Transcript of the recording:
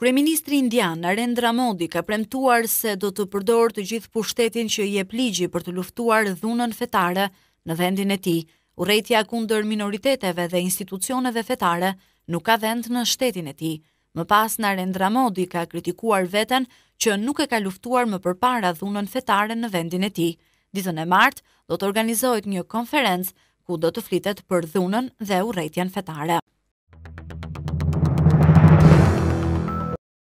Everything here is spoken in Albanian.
Kreministri Indian, Narendra Modi, ka premtuar se do të përdor të gjithë pushtetin që je ligji për të luftuar dhunën fetare në vendin e ti. Uretja kunder minoriteteve dhe institucioneve fetare nuk ka vend në shtetin e ti. Më pas, Narendra Modi ka kritikuar veten që nuk e ka luftuar më përpara dhunën fetare në vendin e ti. Dizën e martë, do të organizojt një konferencë ku do të flitet për dhunën dhe uretjen fetare.